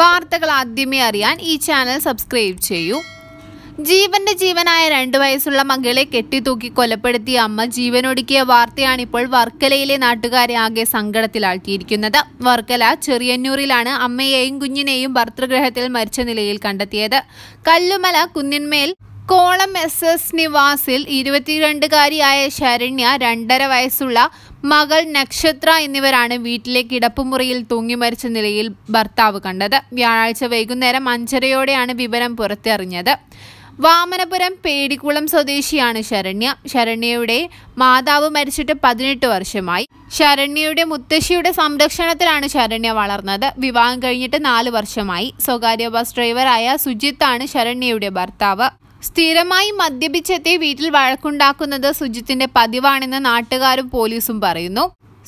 വാർത്തകൾ ആദ്യമേ അറിയാൻ ഈ ചാനൽ സബ്സ്ക്രൈബ് ചെയ്യൂ ജീവന്റെ ജീവനായ രണ്ടു വയസ്സുള്ള മകളെ കെട്ടിത്തൂക്കി കൊലപ്പെടുത്തിയ അമ്മ ജീവനൊടുക്കിയ വാർത്തയാണ് ഇപ്പോൾ വർക്കലയിലെ നാട്ടുകാരെ ആകെ സങ്കടത്തിലാഴ്ത്തിയിരിക്കുന്നത് വർക്കല ചെറിയന്നൂരിലാണ് അമ്മയെയും കുഞ്ഞിനെയും ഭർത്തൃഗ്രഹത്തിൽ മരിച്ച നിലയിൽ കണ്ടെത്തിയത് കല്ലുമല കുന്നിന്മേൽ കോളം എസ് എസ് നിവാസിൽ ഇരുപത്തിരണ്ടുകാരിയായ ശരണ്യ രണ്ടര വയസ്സുള്ള മകൾ നക്ഷത്ര എന്നിവരാണ് വീട്ടിലെ കിടപ്പുമുറിയിൽ തൂങ്ങി മരിച്ച നിലയിൽ ഭർത്താവ് കണ്ടത് വ്യാഴാഴ്ച വൈകുന്നേരം അഞ്ചരയോടെയാണ് വിവരം പുറത്തിറിഞ്ഞത് വാമനപുരം പേടിക്കുളം സ്വദേശിയാണ് ശരണ്യ ശരണ്യയുടെ മാതാവ് മരിച്ചിട്ട് പതിനെട്ട് വർഷമായി ശരണ്യയുടെ മുത്തശ്ശിയുടെ സംരക്ഷണത്തിലാണ് ശരണ്യ വളർന്നത് വിവാഹം കഴിഞ്ഞിട്ട് നാല് വർഷമായി സ്വകാര്യ ബസ് ഡ്രൈവറായ സുജിത്താണ് ശരണ്യയുടെ ഭർത്താവ് സ്ഥിരമായി മദ്യപിച്ചെത്തി വീട്ടിൽ വഴക്കുണ്ടാക്കുന്നത് സുജിത്തിന്റെ പതിവാണെന്ന് നാട്ടുകാരും പോലീസും പറയുന്നു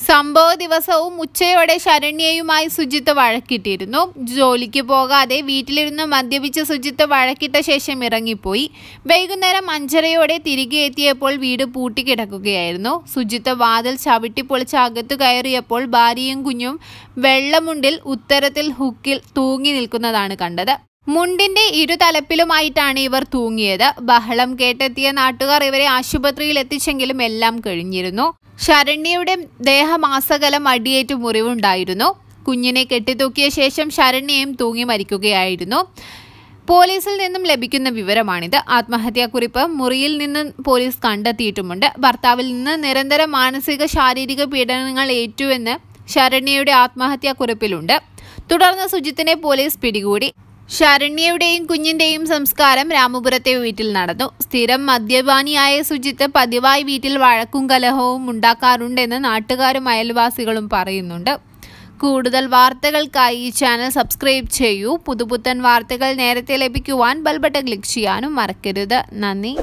സംഭവ ദിവസവും ഉച്ചയോടെ ശരണ്യയുമായി സുജിത്ത് വഴക്കിട്ടിരുന്നു ജോലിക്ക് പോകാതെ വീട്ടിലിരുന്ന് മദ്യപിച്ച് സുജിത്ത് വഴക്കിട്ട ശേഷം ഇറങ്ങിപ്പോയി വൈകുന്നേരം അഞ്ചരയോടെ തിരികെ എത്തിയപ്പോൾ വീട് പൂട്ടിക്കിടക്കുകയായിരുന്നു സുജിത്ത് വാതിൽ ചവിട്ടി പൊളിച്ച് അകത്തു കയറിയപ്പോൾ ഭാര്യയും കുഞ്ഞും വെള്ളമുണ്ടിൽ ഉത്തരത്തിൽ ഹുക്കിൽ തൂങ്ങി നിൽക്കുന്നതാണ് കണ്ടത് മുണ്ടിന്റെ ഇരുതലപ്പിലുമായിട്ടാണ് ഇവർ തൂങ്ങിയത് ബഹളം കേട്ടെത്തിയ നാട്ടുകാർ ഇവരെ ആശുപത്രിയിൽ എത്തിച്ചെങ്കിലും എല്ലാം കഴിഞ്ഞിരുന്നു ശരണ്യയുടെ ദേഹമാസകലം അടിയേറ്റ് മുറിവുണ്ടായിരുന്നു കുഞ്ഞിനെ കെട്ടിത്തൂക്കിയ ശേഷം ശരണ്യയും തൂങ്ങി മരിക്കുകയായിരുന്നു പോലീസിൽ നിന്നും ലഭിക്കുന്ന വിവരമാണിത് ആത്മഹത്യാക്കുറിപ്പ് മുറിയിൽ നിന്ന് പോലീസ് കണ്ടെത്തിയിട്ടുമുണ്ട് ഭർത്താവിൽ നിന്ന് നിരന്തര മാനസിക ശാരീരിക പീഡനങ്ങൾ ഏറ്റുവെന്ന് ശരണ്യയുടെ ആത്മഹത്യാക്കുറിപ്പിലുണ്ട് തുടർന്ന് സുജിത്തിനെ പോലീസ് പിടികൂടി ശരണ്യയുടെയും കുഞ്ഞിന്റെയും സംസ്കാരം രാമപുരത്തെ വീട്ടിൽ നടന്നു സ്ഥിരം മദ്യപാനിയായ സുജിത്ത് പതിവായി വീട്ടിൽ വഴക്കും കലഹവും ഉണ്ടാക്കാറുണ്ടെന്ന് നാട്ടുകാരും അയൽവാസികളും പറയുന്നുണ്ട് കൂടുതൽ വാർത്തകൾക്കായി ഈ ചാനൽ സബ്സ്ക്രൈബ് ചെയ്യൂ പുതുപുത്തൻ വാർത്തകൾ നേരത്തെ ലഭിക്കുവാൻ ബെൽബട്ടൺ ക്ലിക്ക് ചെയ്യാനും മറക്കരുത് നന്ദി